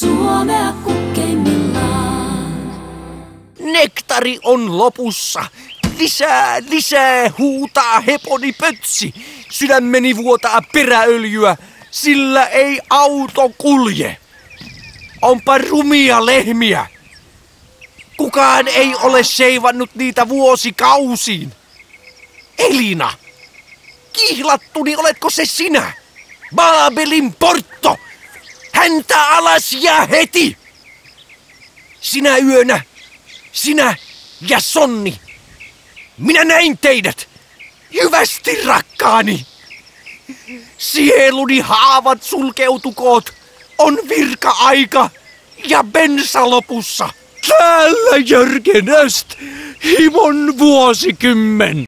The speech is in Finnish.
Suomea kukkeimmillaan. Nektari on lopussa. Lisää, lisää, huutaa heponi pötsi. Sydämeni vuotaa peräöljyä, sillä ei auto kulje. Onpa rumia lehmiä. Kukaan ei ole seivannut niitä vuosikausiin. Elina, kihlattuni oletko se sinä? Baabelin portto! Häntä alas ja heti! Sinä yönä, sinä ja Sonni. Minä näin teidät. Hyvästi rakkaani. Sieluni haavat sulkeutukoot. On virka-aika ja bensa lopussa. Täällä Jörgenäst, himon vuosikymmen.